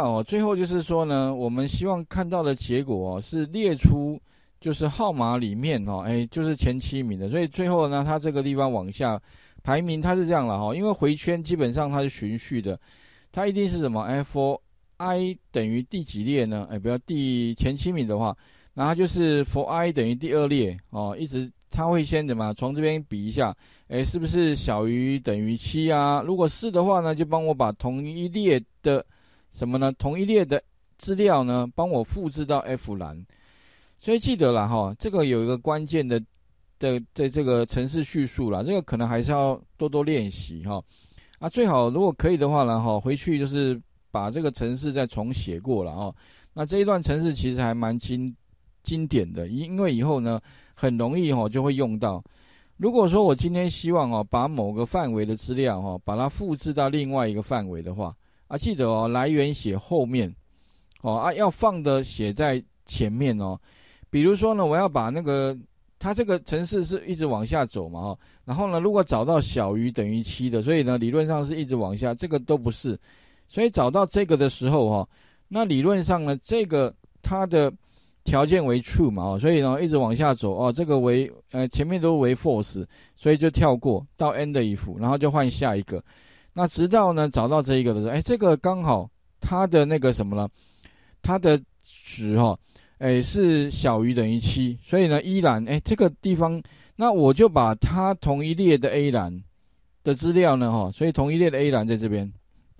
哦，最后就是说呢，我们希望看到的结果是列出，就是号码里面哦，哎，就是前七名的。所以最后呢，它这个地方往下排名，它是这样了哈，因为回圈基本上它是循序的，它一定是什么 f i 等于第几列呢？哎，不要第前七名的话，那它就是 for i 等于第二列哦，一直它会先怎么？从这边比一下，哎，是不是小于等于七啊？如果是的话呢，就帮我把同一列的。什么呢？同一列的资料呢？帮我复制到 F 栏。所以记得了哈，这个有一个关键的的在这个程式叙述了，这个可能还是要多多练习哈。啊，最好如果可以的话呢，哈，回去就是把这个程式再重写过了啊。那这一段程式其实还蛮经经典的，因为以后呢很容易哈就会用到。如果说我今天希望啊把某个范围的资料哈把它复制到另外一个范围的话。啊，记得哦，来源写后面，哦啊，要放的写在前面哦。比如说呢，我要把那个它这个程式是一直往下走嘛，哦，然后呢，如果找到小于等于七的，所以呢，理论上是一直往下，这个都不是。所以找到这个的时候，哈，那理论上呢，这个它的条件为 true 嘛，哦，所以呢，一直往下走，哦，这个为呃前面都为 false，所以就跳过到 n 的衣服，然后就换下一个。那直到呢找到这一个的时候，哎，这个刚好它的那个什么了，它的值哈，哎是小于等于七，所以呢依然哎这个地方，那我就把它同一列的 A 栏的资料呢哈，所以同一列的 A 栏在这边，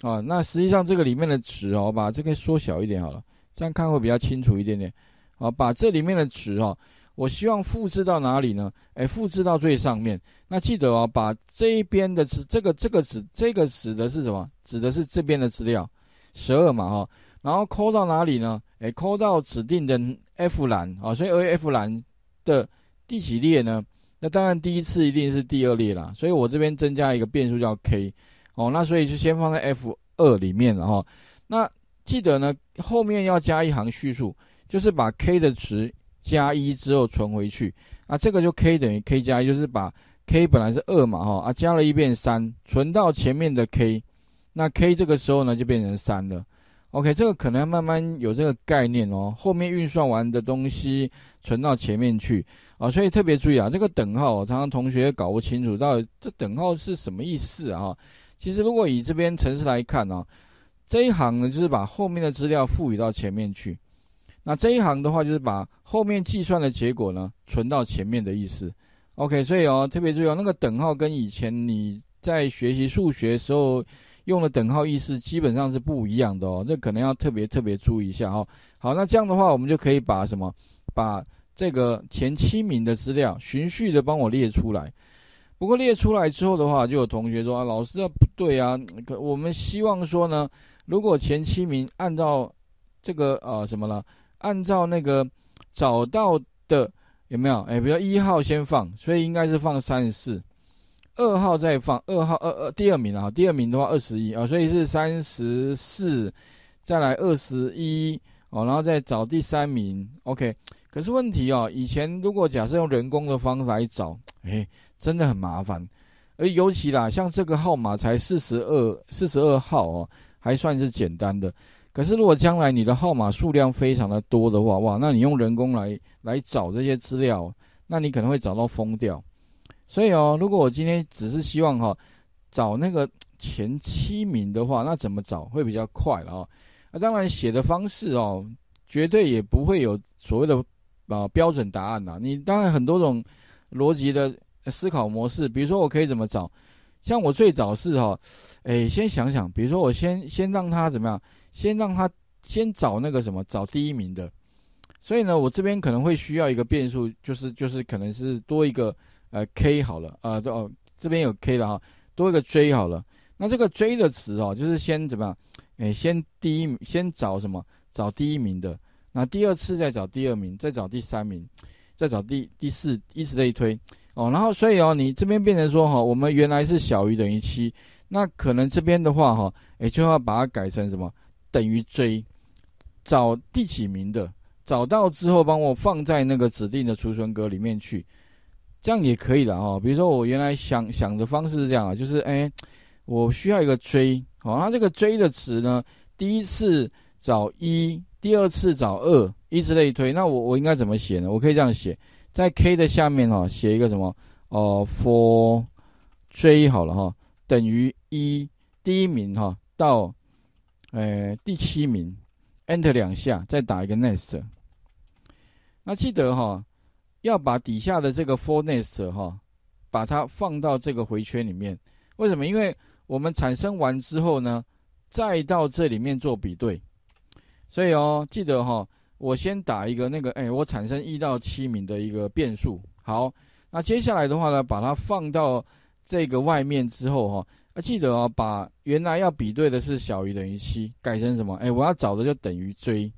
啊，那实际上这个里面的值哈，把这个缩小一点好了，这样看会比较清楚一点点，啊，把这里面的值哈。我希望复制到哪里呢？哎，复制到最上面。那记得哦，把这一边的指这个这个指这个指的是什么？指的是这边的资料，十二嘛哈。然后抠到哪里呢？哎，抠到指定的 F 栏啊。所以 A F 栏的第几列呢？那当然第一次一定是第二列啦。所以我这边增加一个变数叫 K 哦。那所以就先放在 F 二里面了哈。那记得呢，后面要加一行叙述，就是把 K 的值。加一之后存回去啊，这个就 k 等于 k 加一，就是把 k 本来是二嘛哈啊，加了一变三，存到前面的 k，那 k 这个时候呢就变成三了。OK，这个可能要慢慢有这个概念哦。后面运算完的东西存到前面去啊，所以特别注意啊，这个等号，常常同学搞不清楚到底这等号是什么意思啊。其实如果以这边程式来看啊，这一行呢就是把后面的资料赋予到前面去。那这一行的话，就是把后面计算的结果呢存到前面的意思。OK，所以哦，特别注意哦，那个等号跟以前你在学习数学时候用的等号意思基本上是不一样的哦，这可能要特别特别注意一下哦。好，那这样的话，我们就可以把什么把这个前七名的资料循序的帮我列出来。不过列出来之后的话，就有同学说啊，老师不对啊。我们希望说呢，如果前七名按照这个呃什么了？按照那个找到的有没有？哎，比如一号先放，所以应该是放三十四，二号再放，二号二二第二名啊，第二名的话二十一啊，所以是三十四，再来二十一哦，然后再找第三名，OK。可是问题哦，以前如果假设用人工的方法找，哎，真的很麻烦，而尤其啦，像这个号码才四十二，四十二号哦，还算是简单的。可是，如果将来你的号码数量非常的多的话，哇，那你用人工来来找这些资料，那你可能会找到疯掉。所以哦，如果我今天只是希望哈，找那个前七名的话，那怎么找会比较快了啊？那当然，写的方式哦，绝对也不会有所谓的呃标准答案呐。你当然很多种逻辑的思考模式，比如说我可以怎么找？像我最早是哈，哎，先想想，比如说我先先让他怎么样？先让他先找那个什么，找第一名的。所以呢，我这边可能会需要一个变数，就是就是可能是多一个呃 k 好了，呃哦这边有 k 了哈，多一个 j 好了。那这个 j 的词哦，就是先怎么样？哎，先第一，先找什么？找第一名的。那第二次再找第二名，再找第三名，再找第第四，以此类推。哦，然后所以哦，你这边变成说哈，我们原来是小于等于七，那可能这边的话哈，哎就要把它改成什么？等于追，找第几名的，找到之后帮我放在那个指定的储存格里面去，这样也可以的哈。比如说我原来想想的方式是这样啊，就是哎，我需要一个追，好，那这个追的值呢，第一次找一，第二次找二，一此类推。那我我应该怎么写呢？我可以这样写，在 K 的下面哈，写一个什么哦，For J 好了哈，等于一，第一名哈，到。诶，第七名，Enter 两下，再打一个 Next。那记得哈，要把底下的这个 For Next 哈，把它放到这个回圈里面。为什么？因为我们产生完之后呢，再到这里面做比对。所以哦，记得哈，我先打一个那个，哎，我产生一到七名的一个变数。好，那接下来的话呢，把它放到这个外面之后哈。记得哦，把原来要比对的是小于等于七改成什么？哎，我要找的就等于 j，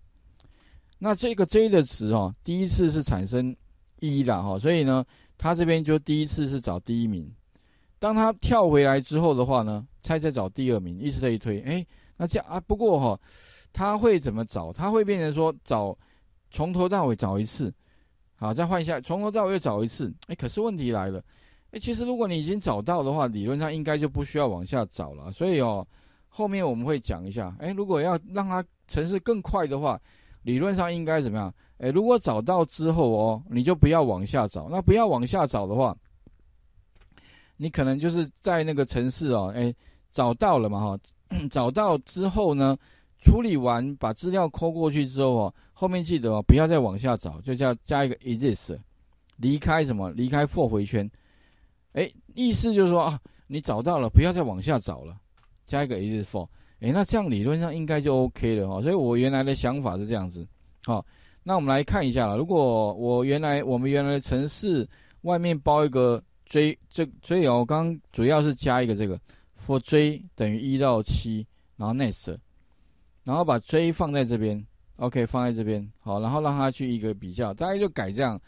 那这个 j 的值哦，第一次是产生一的哈，所以呢，它这边就第一次是找第一名。当它跳回来之后的话呢，再再找第二名，以此类推。哎，那这样啊，不过哈，它会怎么找？它会变成说找从头到尾找一次。好，再换一下，从头到尾又找一次。哎，可是问题来了。哎，其实如果你已经找到的话，理论上应该就不需要往下找了。所以哦，后面我们会讲一下。哎，如果要让它城市更快的话，理论上应该怎么样？哎，如果找到之后哦，你就不要往下找。那不要往下找的话，你可能就是在那个城市哦，哎，找到了嘛哈。找到之后呢，处理完把资料抠过去之后哦，后面记得哦，不要再往下找，就叫加一个 exist，离开什么？离开 for 回圈。哎，意思就是说啊，你找到了，不要再往下找了，加一个 is for。哎，那这样理论上应该就 OK 了哈。所以我原来的想法是这样子。好，那我们来看一下了。如果我原来我们原来的城市外面包一个追追追哦，刚主要是加一个这个 for 追等于一到七，然后 next，然后把追放在这边，OK，放在这边，好，然后让它去一个比较，大概就改这样。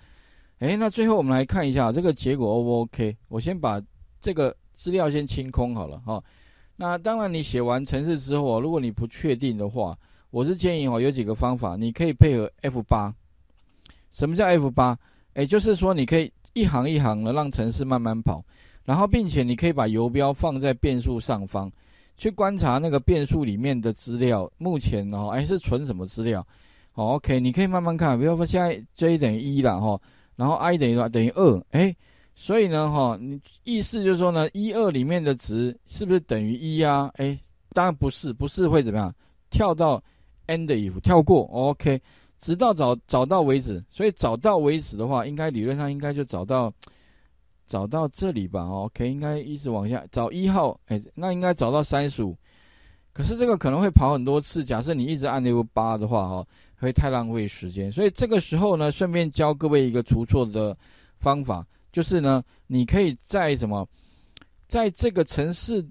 哎，那最后我们来看一下这个结果 O 不 OK？我先把这个资料先清空好了哈。那当然，你写完程式之后，如果你不确定的话，我是建议哦有几个方法，你可以配合 F 八。什么叫 F 八？哎，就是说你可以一行一行的让程式慢慢跑，然后并且你可以把游标放在变数上方，去观察那个变数里面的资料目前哦哎是存什么资料？OK，好、你可以慢慢看，比如说现在 J 等于一了哈。然后 i 等于多少？等于二。哎，所以呢，哈，你意思就是说呢，一二里面的值是不是等于一啊？哎，当然不是，不是会怎么样？跳到 end if，跳过，OK，直到找找到为止。所以找到为止的话，应该理论上应该就找到，找到这里吧，OK，应该一直往下找一号，哎，那应该找到三十五。可是这个可能会跑很多次，假设你一直按那个八的话，哈。会太浪费时间，所以这个时候呢，顺便教各位一个出错的方法，就是呢，你可以在什么，在这个城市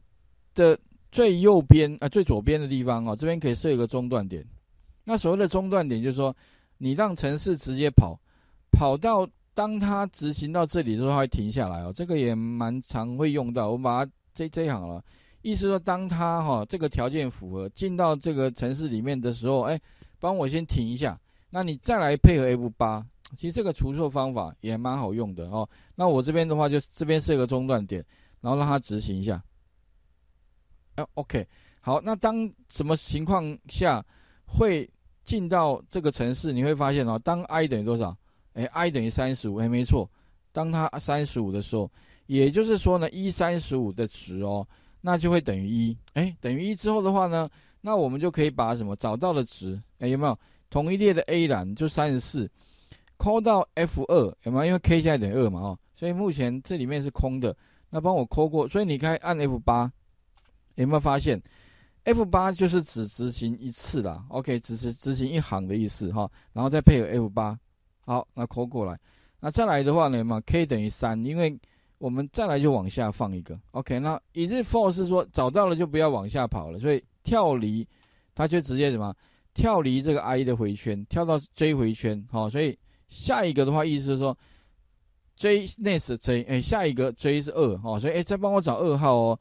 的最右边啊，最左边的地方哦，这边可以设一个中断点。那所谓的中断点，就是说你让城市直接跑，跑到当它执行到这里之后，它会停下来哦。这个也蛮常会用到，我把它这这样了。意思说，当它哈这个条件符合，进到这个城市里面的时候，哎。帮我先停一下，那你再来配合 F 八，其实这个除错方法也蛮好用的哦。那我这边的话，就这边设个中断点，然后让它执行一下。哎，OK，好。那当什么情况下会进到这个城市？你会发现哦，当 I 等于多少？哎，I 等于三十五，哎，没错。当它三十五的时候，也就是说呢，一三十五的值哦，那就会等于一。哎，等于一之后的话呢？那我们就可以把什么找到的值哎有没有同一列的 A 栏就三十四，抠到 F 二有没有？因为 K 现在等于二嘛哦，所以目前这里面是空的，那帮我抠过，所以你开按 F 八，有没有发现 F 八就是只执行一次啦 o k 只是执行一行的意思哈，然后再配合 F 八，好，那抠过来，那再来的话呢嘛，K 等于三，因为我们再来就往下放一个 OK，那 Is For 是说找到了就不要往下跑了，所以。跳离，他就直接什么？跳离这个 I 的回圈，跳到 J 回圈，哦，所以下一个的话，意思是说 J next J，哎，下一个 J 是二，哈，所以哎，再帮我找二号哦，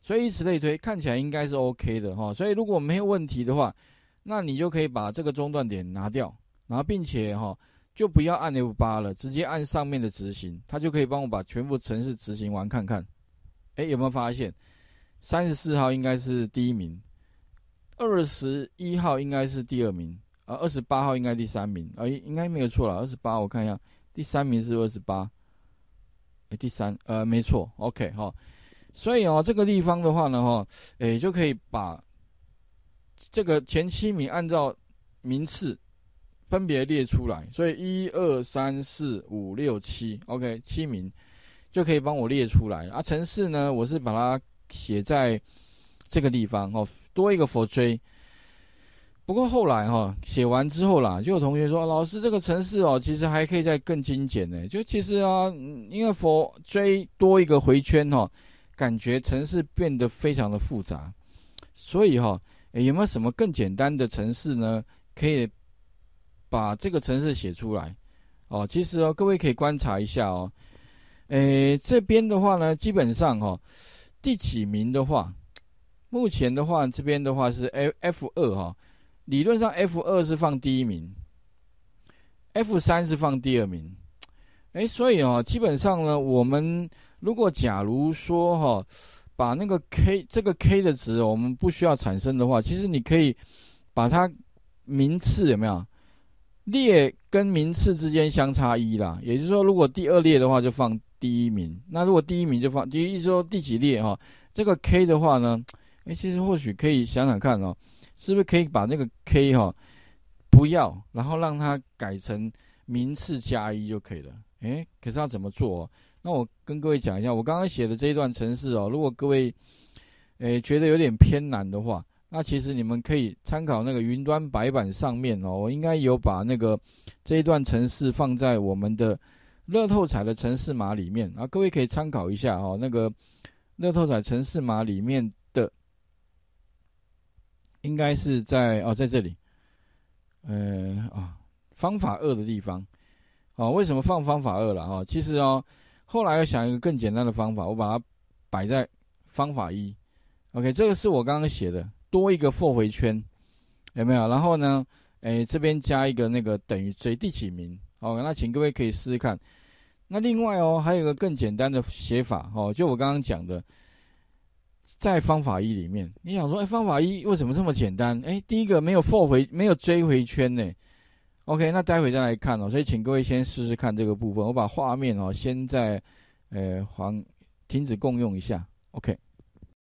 所以以此类推，看起来应该是 OK 的，哈，所以如果没有问题的话，那你就可以把这个中断点拿掉，然后并且哈，就不要按 F 八了，直接按上面的执行，它就可以帮我把全部程式执行完看看，哎，有没有发现三十四号应该是第一名？二十一号应该是第二名啊，二十八号应该第三名啊，应该没有错了。二十八，我看一下，第三名是二十八，哎，第三，呃，没错，OK，哦。所以哦，这个地方的话呢，哈，哎，就可以把这个前七名按照名次分别列出来。所以一二三四五六七，OK，七名就可以帮我列出来啊。城市呢，我是把它写在这个地方哦。多一个佛锥。不过后来哈写完之后啦，就有同学说：“老师，这个城市哦，其实还可以再更精简呢。”就其实啊，因为佛追多一个回圈哈，感觉城市变得非常的复杂，所以哈，有没有什么更简单的城市呢？可以把这个城市写出来哦？其实哦，各位可以观察一下哦，诶，这边的话呢，基本上哈，第几名的话？目前的话，这边的话是 F F 二哈，理论上 F 二是放第一名，F 三是放第二名，哎，所以哦，基本上呢，我们如果假如说哈，把那个 K 这个 K 的值，我们不需要产生的话，其实你可以把它名次有没有列跟名次之间相差一啦，也就是说，如果第二列的话就放第一名，那如果第一名就放，第一，说第几列哈，这个 K 的话呢？哎，其实或许可以想想看哦，是不是可以把那个 K 哈不要，然后让它改成名次加一就可以了？哎，可是要怎么做？哦？那我跟各位讲一下，我刚刚写的这一段程式哦，如果各位哎觉得有点偏难的话，那其实你们可以参考那个云端白板上面哦，我应该有把那个这一段程式放在我们的乐透彩的程式码里面啊，各位可以参考一下哦，那个乐透彩程式码里面。应该是在哦，在这里，呃啊，方法二的地方，哦，为什么放方法二了哦？其实哦，后来又想一个更简单的方法，我把它摆在方法一。OK，这个是我刚刚写的，多一个 for 回圈，有没有？然后呢，哎，这边加一个那个等于谁第几名？哦，那请各位可以试试看。那另外哦，还有一个更简单的写法哦，就我刚刚讲的。在方法一里面，你想说，哎，方法一为什么这么简单？哎，第一个没有 for 回，没有追回圈呢。OK，那待会再来看哦。所以请各位先试试看这个部分，我把画面哦先在呃黄停止共用一下。OK。